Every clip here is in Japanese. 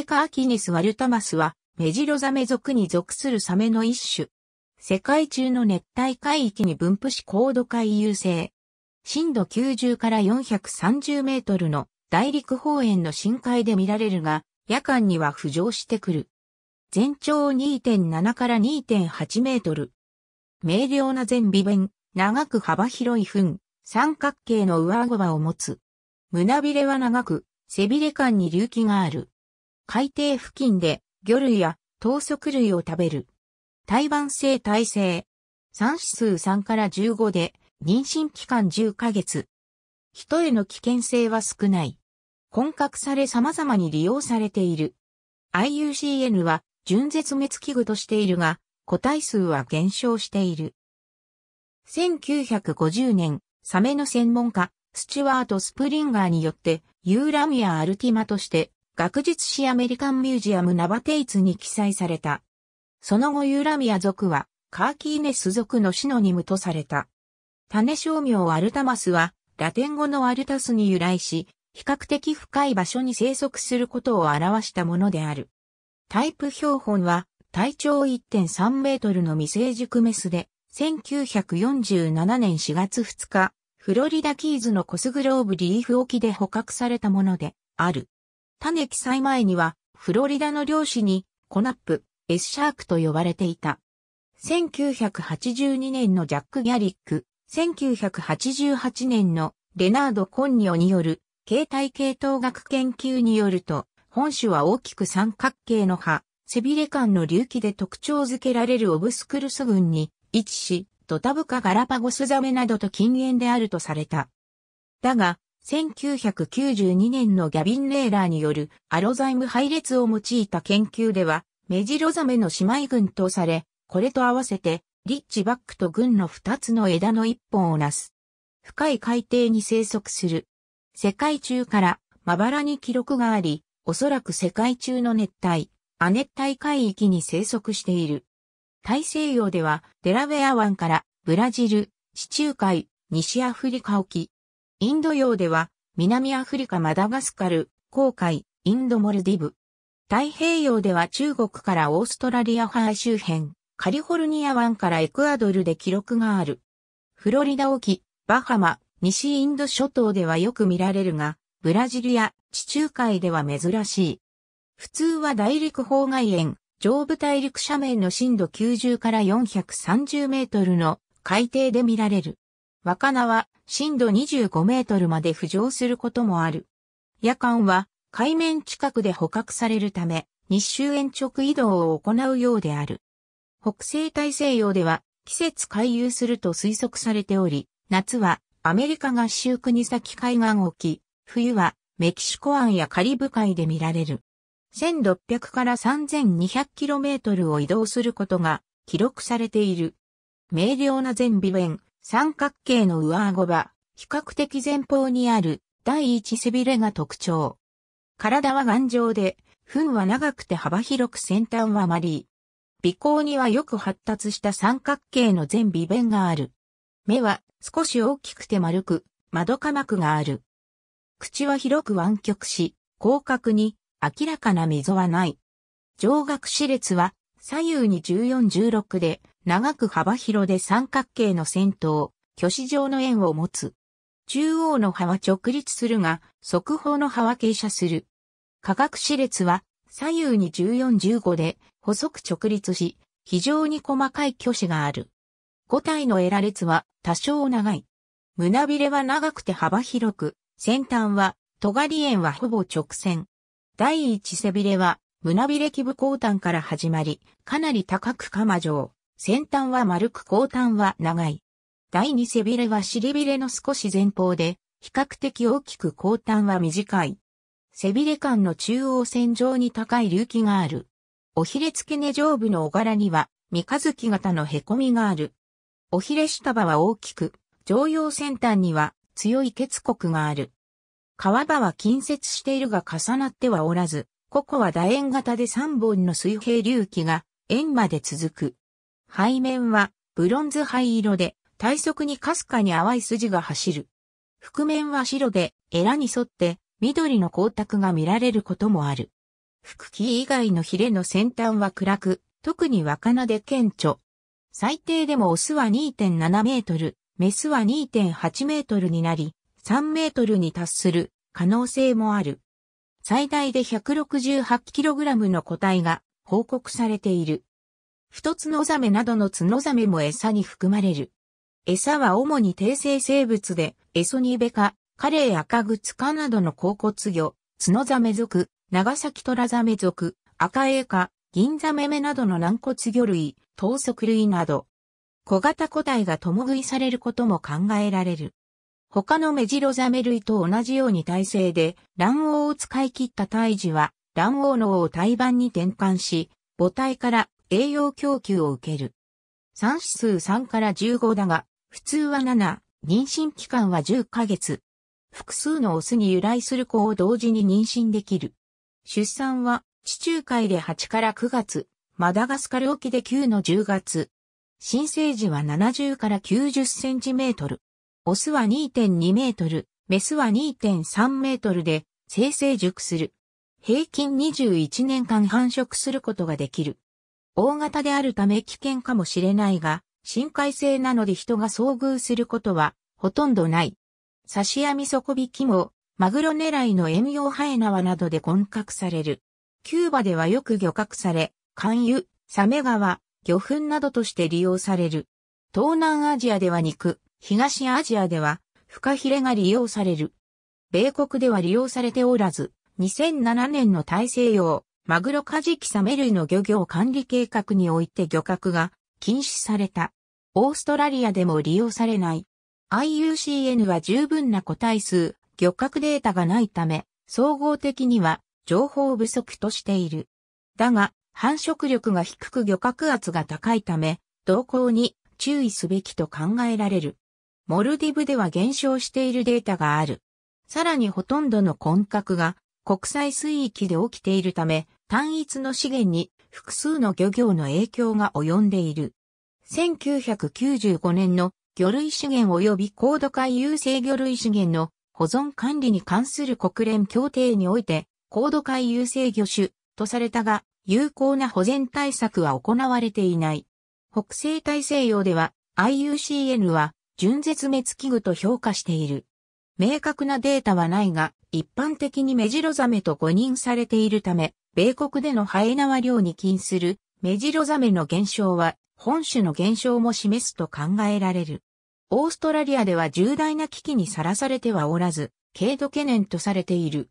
メカアキニス・ワルタマスは、メジロザメ属に属するサメの一種。世界中の熱帯海域に分布し高度海遊性。深度90から430メートルの大陸方園の深海で見られるが、夜間には浮上してくる。全長2.7から2.8メートル。明瞭な全尾弁、長く幅広い糞、三角形の上顎を持つ。胸びれは長く、背びれ間に隆起がある。海底付近で魚類や糖足類を食べる。胎盤性胎性。産子数3から15で、妊娠期間10ヶ月。人への危険性は少ない。混獲され様々に利用されている。IUCN は純絶滅危惧としているが、個体数は減少している。1950年、サメの専門家、スチュワート・スプリンガーによって、ユーラミア・アルティマとして、学術誌アメリカンミュージアムナバテイツに記載された。その後ユーラミア族はカーキーネス族のシノニムとされた。種商名アルタマスはラテン語のアルタスに由来し、比較的深い場所に生息することを表したものである。タイプ標本は体長1.3メートルの未成熟メスで、1947年4月2日、フロリダキーズのコスグローブリーフ沖で捕獲されたものである。種記載前には、フロリダの漁師に、コナップ、エスシャークと呼ばれていた。1982年のジャック・ギャリック、1988年のレナード・コンニオによる、形態系統学研究によると、本種は大きく三角形の葉、背びれ間の隆起で特徴づけられるオブスクルス群に位置し、ドタブカガラパゴスザメなどと近縁であるとされた。だが、1992年のギャビン・レーラーによるアロザイム配列を用いた研究では、メジロザメの姉妹群とされ、これと合わせて、リッチバックと群の2つの枝の1本をなす。深い海底に生息する。世界中からまばらに記録があり、おそらく世界中の熱帯、亜熱帯海域に生息している。大西洋ではデラウェア湾からブラジル、地中海、西アフリカ沖、インド洋では、南アフリカマダガスカル、航海、インドモルディブ。太平洋では中国からオーストラリアハー周辺、カリフォルニア湾からエクアドルで記録がある。フロリダ沖、バハマ、西インド諸島ではよく見られるが、ブラジルや地中海では珍しい。普通は大陸方外縁、上部大陸斜面の深度90から430メートルの海底で見られる。若菜は深度25メートルまで浮上することもある。夜間は海面近くで捕獲されるため、日周延直移動を行うようである。北西大西洋では季節回遊すると推測されており、夏はアメリカ合衆国先海岸沖、冬はメキシコ湾やカリブ海で見られる。1600から 3200km を移動することが記録されている。明瞭な全微弁、三角形の上顎は、比較的前方にある第一背びれが特徴。体は頑丈で、糞は長くて幅広く先端は丸い。鼻孔にはよく発達した三角形の全尾弁がある。目は少し大きくて丸く、窓科膜がある。口は広く湾曲し、広角に明らかな溝はない。上顎歯列は左右に1416で、長く幅広で三角形の先頭、巨子状の円を持つ。中央の葉は直立するが、側方の葉は傾斜する。化学子列は左右に1415で細く直立し、非常に細かい巨子がある。五体のエラ列は多少長い。胸びれは長くて幅広く、先端は、尖り円はほぼ直線。第一背びれは、胸びれ基部後端から始まり、かなり高く鎌状。先端は丸く後端は長い。第二背びれは尻びれの少し前方で、比較的大きく後端は短い。背びれ間の中央線上に高い隆起がある。おひれ付け根上部の小柄には、三日月型の凹みがある。おひれ下場は大きく、常用先端には強い結骨がある。皮場は近接しているが重なってはおらず、ここは楕円型で3本の水平隆起が円まで続く。背面はブロンズ灰色で、体側にかすかに淡い筋が走る。覆面は白で、エラに沿って緑の光沢が見られることもある。腹筋以外のヒレの先端は暗く、特に若菜で顕著。最低でもオスは2.7メートル、メスは2.8メートルになり、3メートルに達する可能性もある。最大で1 6 8ラムの個体が報告されている。太ツノザメなどのツノザメも餌に含まれる。餌は主に低生生物で、エソニベカ、カレイアカグツカなどの甲骨魚、ツノザメ属、長崎トラザメ属、赤エイギ銀ザメ目などの軟骨魚類、等足類など、小型個体が共食いされることも考えられる。他のメジロザメ類と同じように体制で、卵黄を使い切った胎児は、卵黄のを胎盤に転換し、母体から栄養供給を受ける。産指数3から15だが、普通は7、妊娠期間は10ヶ月。複数のオスに由来する子を同時に妊娠できる。出産は地中海で8から9月、マダガスカル沖で9の10月。新生児は70から90センチメートル。オスは2.2メートル、メスは2.3メートルで、生成熟する。平均21年間繁殖することができる。大型であるため危険かもしれないが、深海性なので人が遭遇することはほとんどない。刺し網底引きも、マグロ狙いの遠洋ハエ縄などで混獲される。キューバではよく漁獲され、寒油、サメ川、魚粉などとして利用される。東南アジアでは肉、東アジアではフカヒレが利用される。米国では利用されておらず、2007年の大西洋マグロカジキサメ類の漁業管理計画において漁獲が禁止された。オーストラリアでも利用されない。IUCN は十分な個体数、漁獲データがないため、総合的には情報不足としている。だが、繁殖力が低く漁獲圧が高いため、動向に注意すべきと考えられる。モルディブでは減少しているデータがある。さらにほとんどの混獲が国際水域で起きているため、単一の資源に複数の漁業の影響が及んでいる。1995年の魚類資源及び高度海優勢魚類資源の保存管理に関する国連協定において、高度海優勢。魚種とされたが、有効な保全対策は行われていない。北西大西洋では IUCN は純絶滅危惧と評価している。明確なデータはないが、一般的にメジロザメと誤認されているため、米国でのハエナワ漁に近するメジロザメの減少は本種の減少も示すと考えられる。オーストラリアでは重大な危機にさらされてはおらず、軽度懸念とされている。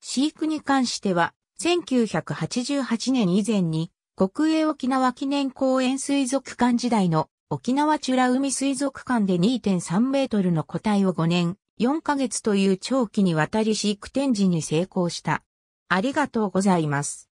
飼育に関しては、1988年以前に国営沖縄記念公園水族館時代の沖縄チュラ海水族館で2.3メートルの個体を5年4ヶ月という長期にわたり飼育展示に成功した。ありがとうございます。